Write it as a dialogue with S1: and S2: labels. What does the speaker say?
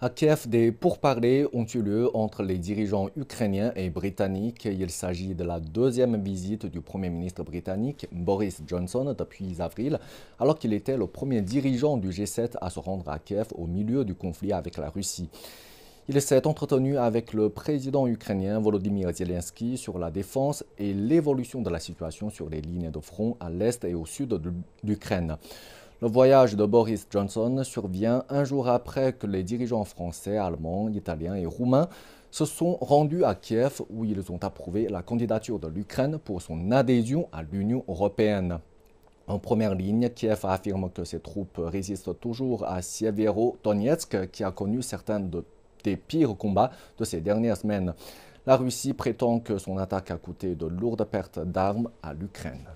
S1: À Kiev, des pourparlers ont eu lieu entre les dirigeants ukrainiens et britanniques. Il s'agit de la deuxième visite du Premier ministre britannique Boris Johnson depuis avril, alors qu'il était le premier dirigeant du G7 à se rendre à Kiev au milieu du conflit avec la Russie. Il s'est entretenu avec le président ukrainien Volodymyr Zelensky sur la défense et l'évolution de la situation sur les lignes de front à l'est et au sud de l'Ukraine. Le voyage de Boris Johnson survient un jour après que les dirigeants français, allemands, italiens et roumains se sont rendus à Kiev où ils ont approuvé la candidature de l'Ukraine pour son adhésion à l'Union européenne. En première ligne, Kiev affirme que ses troupes résistent toujours à Sievero-Donetsk qui a connu certains des pires combats de ces dernières semaines. La Russie prétend que son attaque a coûté de lourdes pertes d'armes à l'Ukraine.